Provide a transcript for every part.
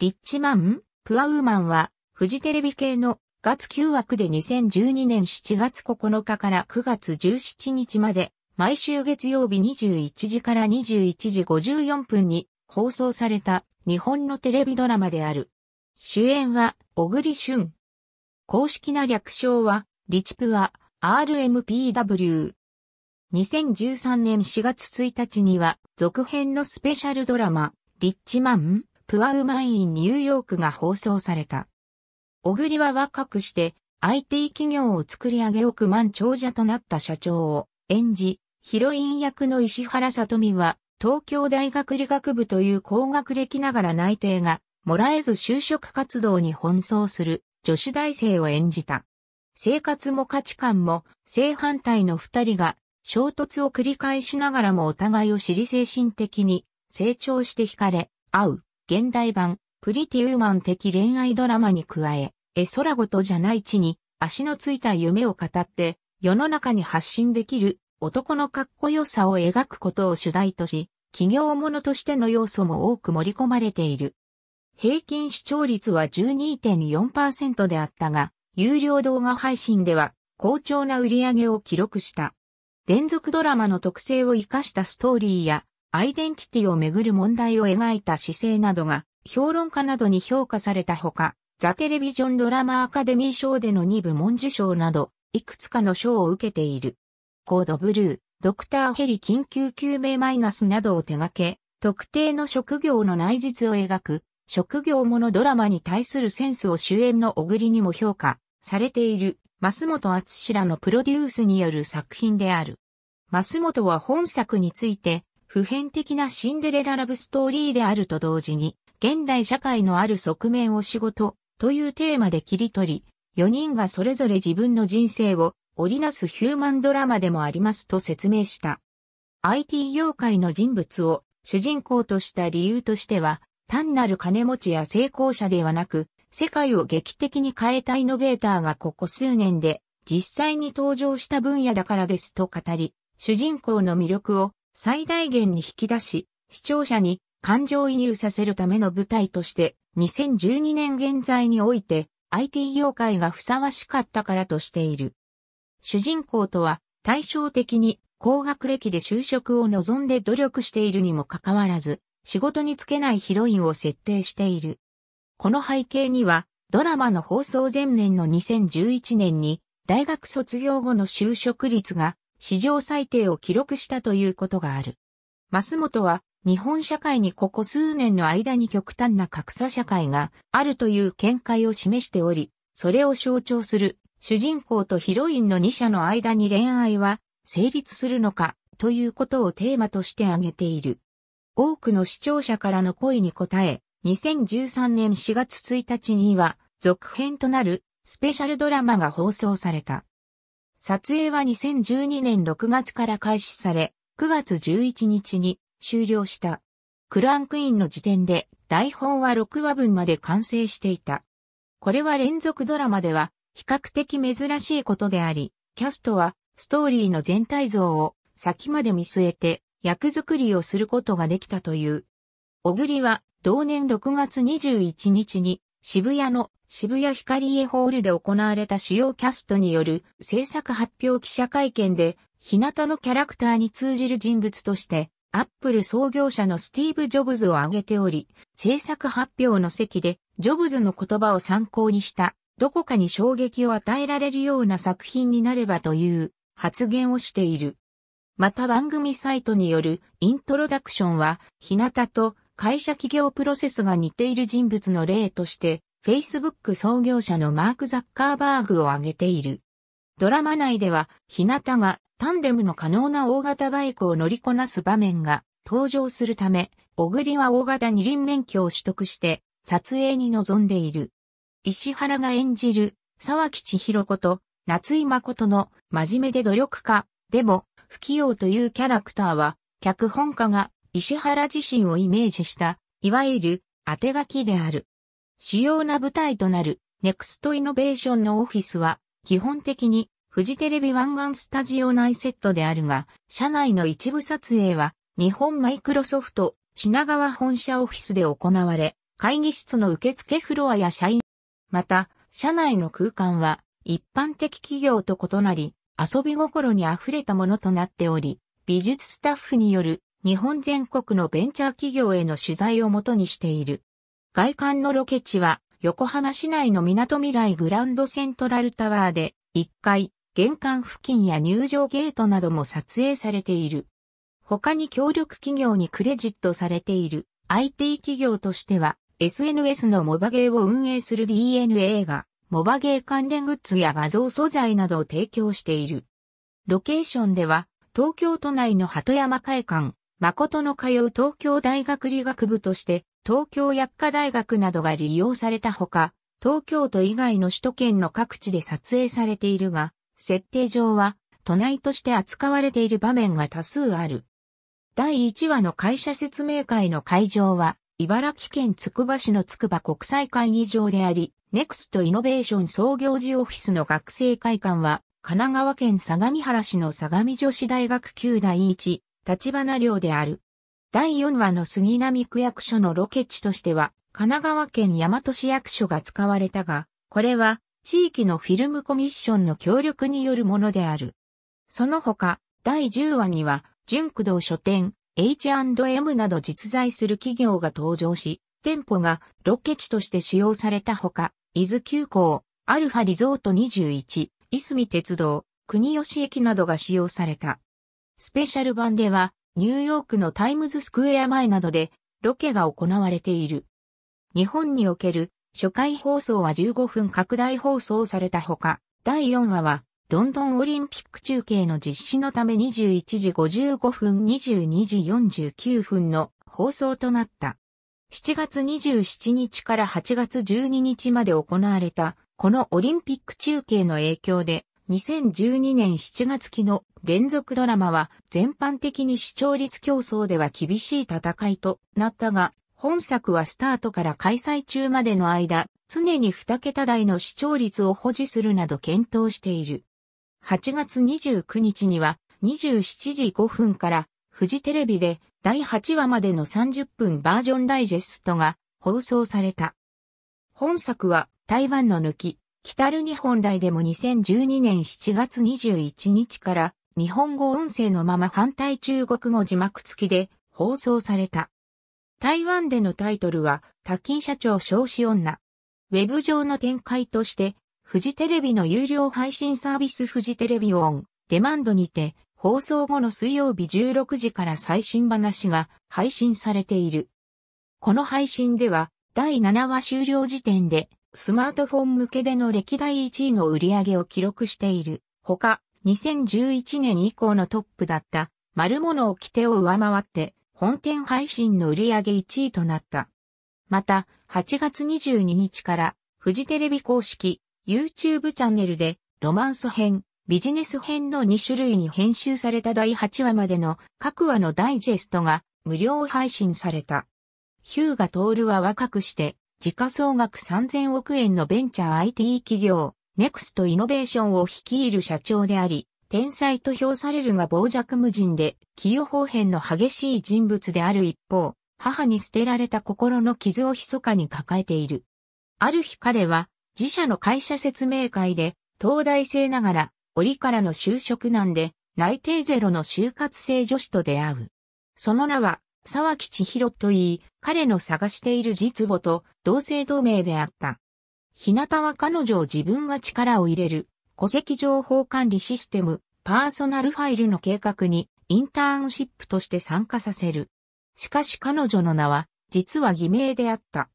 リッチマン、プアウーマンは、フジテレビ系の月9枠で2012年7月9日から9月17日まで、毎週月曜日21時から21時54分に放送された日本のテレビドラマである。主演は、小栗旬。公式な略称は、リチプア、RMPW。2013年4月1日には、続編のスペシャルドラマ、リッチマン、プアウマインニューヨークが放送された。小栗は若くして IT 企業を作り上げ億万長者となった社長を演じ、ヒロイン役の石原さとみは東京大学理学部という高学歴ながら内定がもらえず就職活動に奔走する女子大生を演じた。生活も価値観も正反対の二人が衝突を繰り返しながらもお互いを知り精神的に成長して惹かれ合う。現代版、プリティウーマン的恋愛ドラマに加え、絵空事じゃない地に足のついた夢を語って世の中に発信できる男のかっこよさを描くことを主題とし、企業ものとしての要素も多く盛り込まれている。平均視聴率は12.4%であったが、有料動画配信では好調な売り上げを記録した。連続ドラマの特性を活かしたストーリーやアイデンティティをめぐる問題を描いた姿勢などが評論家などに評価されたほか、ザ・テレビジョンドラマアカデミー賞での2部文字賞など、いくつかの賞を受けている。コードブルー、ドクターヘリ緊急救命マイナスなどを手掛け、特定の職業の内実を描く、職業ものドラマに対するセンスを主演の小栗にも評価されている、増本厚らのプロデュースによる作品である。増本は本作について、普遍的なシンデレララブストーリーであると同時に、現代社会のある側面を仕事というテーマで切り取り、4人がそれぞれ自分の人生を織りなすヒューマンドラマでもありますと説明した。IT 業界の人物を主人公とした理由としては、単なる金持ちや成功者ではなく、世界を劇的に変えたイノベーターがここ数年で実際に登場した分野だからですと語り、主人公の魅力を最大限に引き出し、視聴者に感情移入させるための舞台として、2012年現在において IT 業界がふさわしかったからとしている。主人公とは対照的に高学歴で就職を望んで努力しているにもかかわらず、仕事に就けないヒロインを設定している。この背景には、ドラマの放送前年の2011年に、大学卒業後の就職率が史上最低を記録したということがある。増本は、日本社会にここ数年の間に極端な格差社会があるという見解を示しており、それを象徴する主人公とヒロインの2者の間に恋愛は成立するのかということをテーマとして挙げている。多くの視聴者からの声に応え、2013年4月1日には続編となるスペシャルドラマが放送された。撮影は2012年6月から開始され、9月11日に終了した。クランクインの時点で台本は6話分まで完成していた。これは連続ドラマでは比較的珍しいことであり、キャストはストーリーの全体像を先まで見据えて役作りをすることができたという。小栗は同年6月21日に渋谷の渋谷ヒカリエホールで行われた主要キャストによる制作発表記者会見で、日向のキャラクターに通じる人物として、アップル創業者のスティーブ・ジョブズを挙げており、制作発表の席で、ジョブズの言葉を参考にした、どこかに衝撃を与えられるような作品になればという発言をしている。また番組サイトによるイントロダクションは、日向と会社企業プロセスが似ている人物の例として Facebook 創業者のマーク・ザッカーバーグを挙げている。ドラマ内では、日向がタンデムの可能な大型バイクを乗りこなす場面が登場するため、小栗は大型二輪免許を取得して、撮影に臨んでいる。石原が演じる、沢木千尋こと、夏井誠の、真面目で努力家、でも、不器用というキャラクターは、脚本家が石原自身をイメージした、いわゆる、当て書きである。主要な舞台となるネクストイノベーションのオフィスは基本的にフジテレビ湾岸スタジオ内セットであるが、社内の一部撮影は日本マイクロソフト品川本社オフィスで行われ、会議室の受付フロアや社員、また、社内の空間は一般的企業と異なり、遊び心に溢れたものとなっており、美術スタッフによる日本全国のベンチャー企業への取材をもとにしている。外観のロケ地は横浜市内の港未来グランドセントラルタワーで1階、玄関付近や入場ゲートなども撮影されている。他に協力企業にクレジットされている IT 企業としては SNS のモバゲーを運営する DNA がモバゲー関連グッズや画像素材などを提供している。ロケーションでは東京都内の鳩山会館、誠の通う東京大学理学部として東京薬科大学などが利用されたほか、東京都以外の首都圏の各地で撮影されているが、設定上は都内として扱われている場面が多数ある。第1話の会社説明会の会場は、茨城県つくば市のつくば国際会議場であり、ネクストイノベーション創業時オフィスの学生会館は、神奈川県相模原市の相模女子大学旧第一、立花寮である。第4話の杉並区役所のロケ地としては、神奈川県大和市役所が使われたが、これは地域のフィルムコミッションの協力によるものである。その他、第10話には、純駆動書店、H&M など実在する企業が登場し、店舗がロケ地として使用されたほか、伊豆急行、アルファリゾート21、いすみ鉄道、国吉駅などが使用された。スペシャル版では、ニューヨークのタイムズスクエア前などでロケが行われている。日本における初回放送は15分拡大放送されたほか、第4話はロンドンオリンピック中継の実施のため21時55分22時49分の放送となった。7月27日から8月12日まで行われたこのオリンピック中継の影響で2012年7月期の連続ドラマは全般的に視聴率競争では厳しい戦いとなったが、本作はスタートから開催中までの間、常に2桁台の視聴率を保持するなど検討している。8月29日には27時5分からフジテレビで第8話までの30分バージョンダイジェストが放送された。本作は台湾の抜き、北る日本大でも2012年7月21日から日本語音声のまま反対中国語字幕付きで放送された。台湾でのタイトルは多金社長少子女。ウェブ上の展開としてフジテレビの有料配信サービスフジテレビオンデマンドにて放送後の水曜日16時から最新話が配信されている。この配信では第7話終了時点でスマートフォン向けでの歴代1位の売り上げを記録している。ほか、2011年以降のトップだった、丸物を着てを上回って、本店配信の売り上げ1位となった。また、8月22日から、フジテレビ公式、YouTube チャンネルで、ロマンス編、ビジネス編の2種類に編集された第8話までの各話のダイジェストが無料配信された。ヒューガトールは若くして時価総額3000億円のベンチャー IT 企業、ネクストイノベーションを率いる社長であり、天才と評されるが傍若無人で、企業方変の激しい人物である一方、母に捨てられた心の傷を密かに抱えている。ある日彼は、自社の会社説明会で、東大生ながら、折からの就職難で、内定ゼロの就活生女子と出会う。その名は、沢木千尋といい、彼の探している実母と同姓同名であった。日向は彼女を自分が力を入れる、戸籍情報管理システム、パーソナルファイルの計画にインターンシップとして参加させる。しかし彼女の名は、実は偽名であった。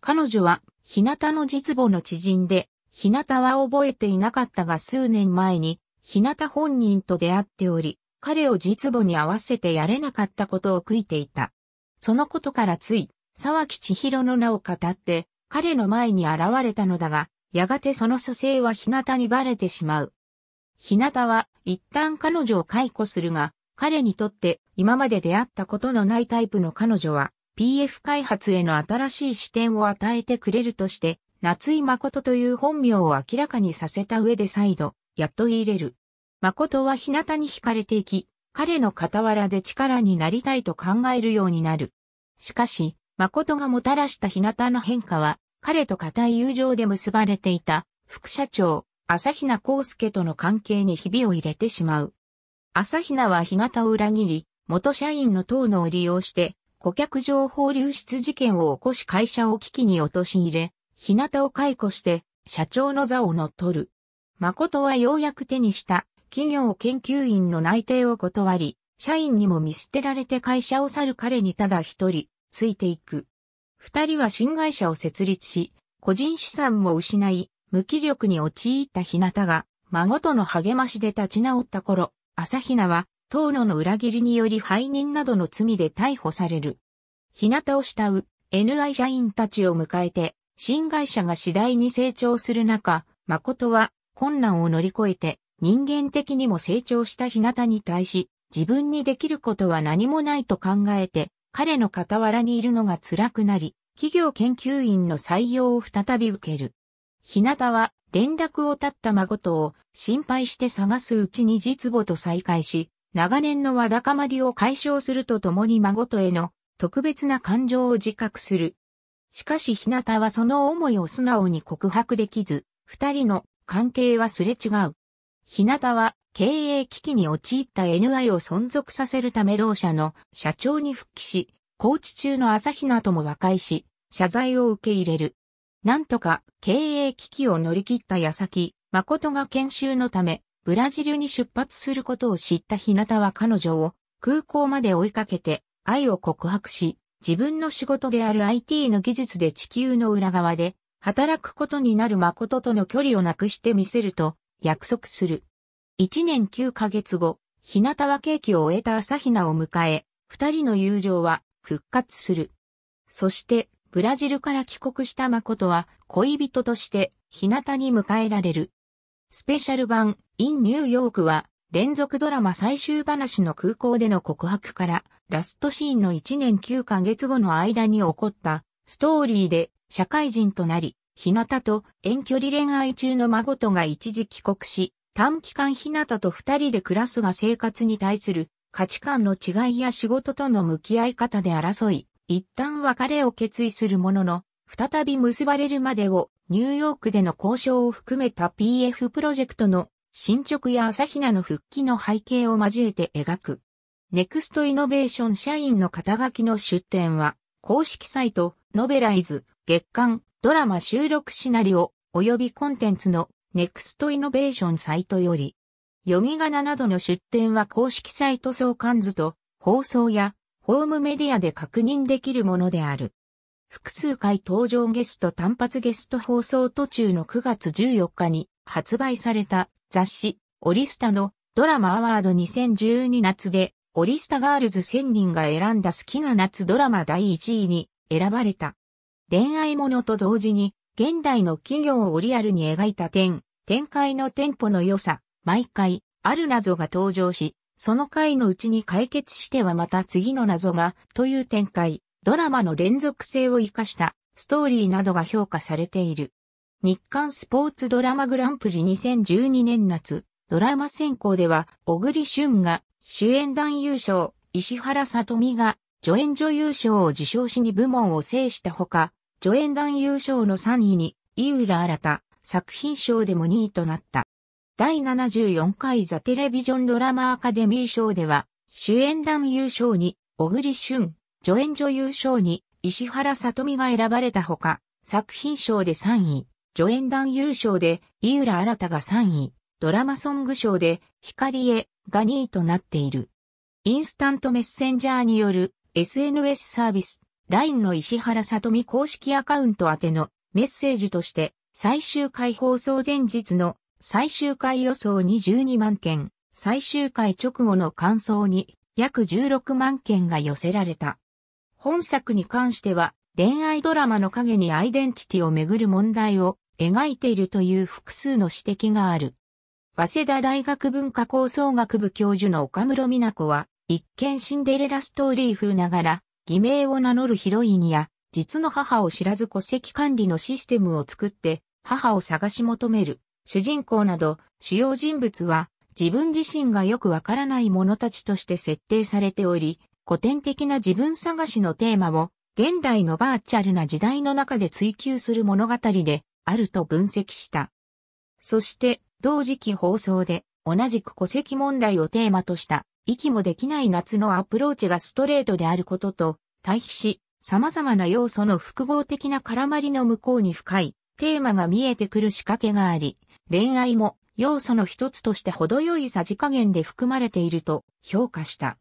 彼女は、日向の実母の知人で、日向は覚えていなかったが数年前に、日向本人と出会っており、彼を実母に合わせてやれなかったことを悔いていた。そのことからつい、沢木千尋の名を語って、彼の前に現れたのだが、やがてその蘇生は日向にバレてしまう。日向は一旦彼女を解雇するが、彼にとって今まで出会ったことのないタイプの彼女は PF 開発への新しい視点を与えてくれるとして、夏井誠という本名を明らかにさせた上で再度、やっと入れる。誠は日向に惹かれていき、彼の傍らで力になりたいと考えるようになる。しかし、誠がもたらした日向の変化は、彼と固い友情で結ばれていた、副社長、朝比奈康介との関係にひびを入れてしまう。朝比奈は日向を裏切り、元社員の東野を利用して、顧客情報流出事件を起こし会社を危機に陥れ、日向を解雇して、社長の座を乗っ取る。誠はようやく手にした企業研究員の内定を断り、社員にも見捨てられて会社を去る彼にただ一人、ついていく。二人は新会社を設立し、個人資産も失い、無気力に陥った日向が、孫との励ましで立ち直った頃、朝日奈は、東野の裏切りにより背任などの罪で逮捕される。日向を慕う NI 社員たちを迎えて、新会社が次第に成長する中、誠は困難を乗り越えて人間的にも成長した日向に対し、自分にできることは何もないと考えて、彼の傍らにいるのが辛くなり、企業研究員の採用を再び受ける。日向は連絡を絶った孫とを心配して探すうちに実母と再会し、長年のわだかまりを解消するとともに孫とへの特別な感情を自覚する。しかし日向はその思いを素直に告白できず、二人の関係はすれ違う。日向は経営危機に陥った NI を存続させるため同社の社長に復帰し、高知中の朝日なとも和解し、謝罪を受け入れる。なんとか経営危機を乗り切った矢先、誠が研修のため、ブラジルに出発することを知った日向は彼女を空港まで追いかけて愛を告白し、自分の仕事である IT の技術で地球の裏側で働くことになる誠との距離をなくしてみせると、約束する。1年9ヶ月後、日向はケーキを終えた朝日奈を迎え、二人の友情は復活する。そして、ブラジルから帰国した誠は恋人として日向に迎えられる。スペシャル版 in ニューヨークは連続ドラマ最終話の空港での告白からラストシーンの1年9ヶ月後の間に起こったストーリーで社会人となり日向と遠距離恋愛中の孫とが一時帰国し、短期間日向と二人で暮らすが生活に対する価値観の違いや仕事との向き合い方で争い、一旦別れを決意するものの、再び結ばれるまでをニューヨークでの交渉を含めた PF プロジェクトの進捗や朝日奈の復帰の背景を交えて描く。ネクストイノベーション社員の肩書きの出展は、公式サイト、ノベライズ、月刊、ドラマ収録シナリオ、及びコンテンツのネクストイノベーションサイトより、読み仮名などの出典は公式サイト相関図と放送やホームメディアで確認できるものである。複数回登場ゲスト単発ゲスト放送途中の9月14日に発売された雑誌オリスタのドラマアワード2012夏でオリスタガールズ1000人が選んだ好きな夏ドラマ第1位に選ばれた。恋愛ものと同時に、現代の企業をリアルに描いた点、展開のテンポの良さ、毎回、ある謎が登場し、その回のうちに解決してはまた次の謎が、という展開、ドラマの連続性を活かしたストーリーなどが評価されている。日刊スポーツドラマグランプリ2012年夏、ドラマ選考では、小栗旬が主演男優賞、石原さとみが助演女優賞を受賞しに部門を制したほか、助演男優賞の3位に、井浦新作品賞でも2位となった。第74回ザ・テレビジョンドラマアカデミー賞では、主演男優賞に、小栗旬、助演女優賞に、石原さとみが選ばれたほか、作品賞で3位、助演男優賞で、井浦新が3位、ドラマソング賞で、光へ、が2位となっている。インスタントメッセンジャーによる SNS サービス、LINE の石原さとみ公式アカウント宛てのメッセージとして、最終回放送前日の最終回予想に12万件、最終回直後の感想に約16万件が寄せられた。本作に関しては、恋愛ドラマの影にアイデンティティをめぐる問題を描いているという複数の指摘がある。早稲田大学文化構想学部教授の岡室美奈子は、一見シンデレラストーリー風ながら、偽名を名乗るヒロインや、実の母を知らず戸籍管理のシステムを作って、母を探し求める、主人公など、主要人物は、自分自身がよくわからない者たちとして設定されており、古典的な自分探しのテーマを、現代のバーチャルな時代の中で追求する物語で、あると分析した。そして、同時期放送で、同じく戸籍問題をテーマとした、息もできない夏のアプローチがストレートであることと、対比し、様々な要素の複合的な絡まりの向こうに深い、テーマが見えてくる仕掛けがあり、恋愛も要素の一つとして程よいさじ加減で含まれていると評価した。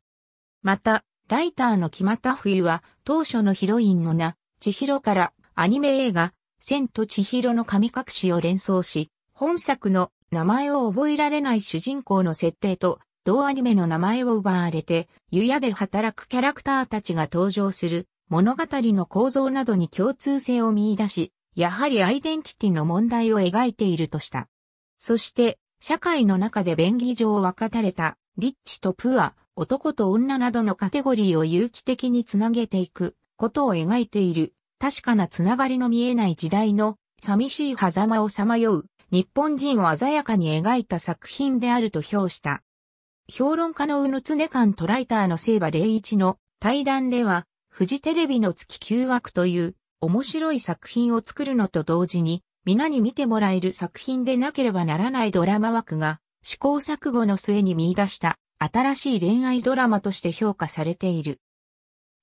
また、ライターの決まった冬は当初のヒロインの名、千尋からアニメ映画、千と千尋の神隠しを連想し、本作の名前を覚えられない主人公の設定と同アニメの名前を奪われて、湯屋で働くキャラクターたちが登場する物語の構造などに共通性を見出し、やはりアイデンティティの問題を描いているとした。そして、社会の中で便宜上分かたれた、リッチとプア、男と女などのカテゴリーを有機的につなげていくことを描いている、確かなつながりの見えない時代の寂しい狭間をさまよう日本人を鮮やかに描いた作品であると評した。評論家の宇野常官とライターの聖馬霊一の対談では、フジテレビの月9枠という面白い作品を作るのと同時に、皆に見てもらえる作品でなければならないドラマ枠が試行錯誤の末に見出した新しい恋愛ドラマとして評価されている。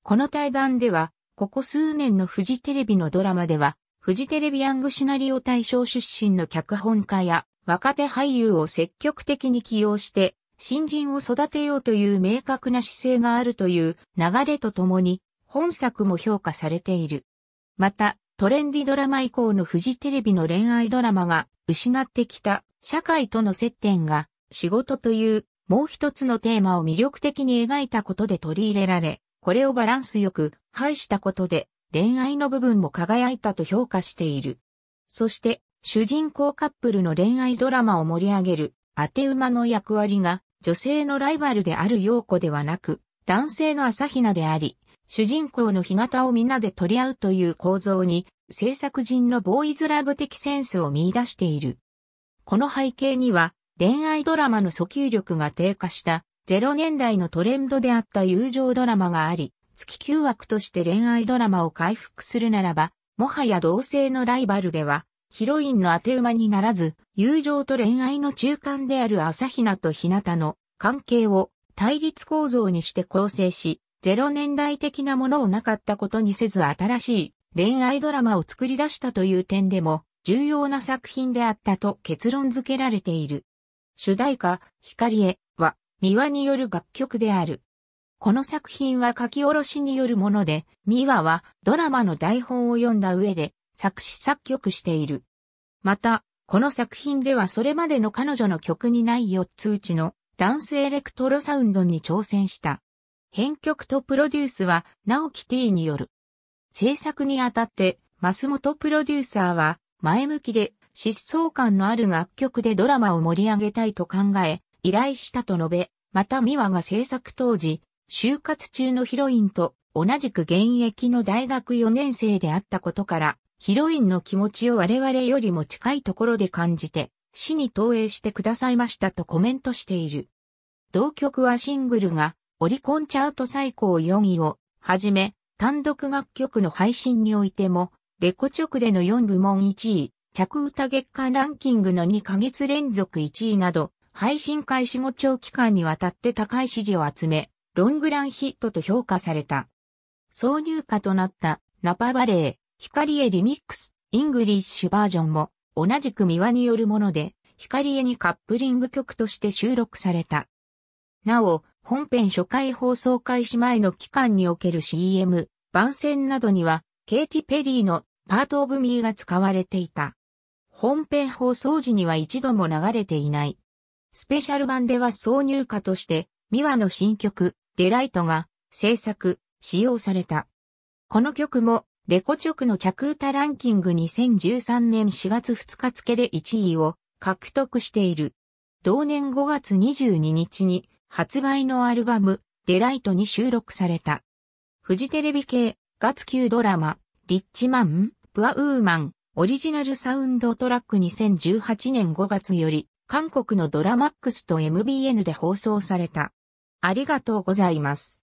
この対談では、ここ数年のフジテレビのドラマでは、フジテレビヤングシナリオ大賞出身の脚本家や若手俳優を積極的に起用して新人を育てようという明確な姿勢があるという流れとともに、本作も評価されている。また、トレンディドラマ以降のフジテレビの恋愛ドラマが失ってきた社会との接点が仕事というもう一つのテーマを魅力的に描いたことで取り入れられ、これをバランスよく配したことで恋愛の部分も輝いたと評価している。そして、主人公カップルの恋愛ドラマを盛り上げる当て馬の役割が女性のライバルである陽子ではなく、男性の朝比奈であり、主人公の日向を皆で取り合うという構造に、制作人のボーイズラブ的センスを見出している。この背景には、恋愛ドラマの訴求力が低下した0年代のトレンドであった友情ドラマがあり、月9枠として恋愛ドラマを回復するならば、もはや同性のライバルではヒロインの当て馬にならず、友情と恋愛の中間である朝比奈と日向の関係を対立構造にして構成し、ゼロ年代的なものをなかったことにせず新しい恋愛ドラマを作り出したという点でも重要な作品であったと結論付けられている。主題歌、光へは、三輪による楽曲である。この作品は書き下ろしによるもので、三輪はドラマの台本を読んだ上で作詞作曲している。また、この作品ではそれまでの彼女の曲にない4つうちのダンスエレクトロサウンドに挑戦した。編曲とプロデュースは直木 T による。制作にあたって、モ本プロデューサーは前向きで疾走感のある楽曲でドラマを盛り上げたいと考え、依頼したと述べ、また美和が制作当時、就活中のヒロインと同じく現役の大学4年生であったことから、ヒロインの気持ちを我々よりも近いところで感じて、死に投影してくださいましたとコメントしている。同曲はシングルがオリコンチャート最高4位をはじめ、単独楽曲の配信においても、レコ直での4部門1位、着歌月間ランキングの2ヶ月連続1位など、配信開始後長期間にわたって高い支持を集め、ロングランヒットと評価された。挿入歌となったナパバレー、光カリミックス、イングリッシュバージョンも、同じく三輪によるもので、光エにカップリング曲として収録された。なお、本編初回放送開始前の期間における CM、番宣などには、ケイティ・ペリーのパート・オブ・ミーが使われていた。本編放送時には一度も流れていない。スペシャル版では挿入歌として、ミワの新曲、デライトが制作、使用された。この曲もレコチョクの客歌ランキング2013年4月2日付で1位を獲得している。同年5月22日に発売のアルバム、デライトに収録された。フジテレビ系、月級ドラマ、リッチマン、プアウーマン、オリジナルサウンドトラック2018年5月より、韓国のドラマックスと MBN で放送された。ありがとうございます。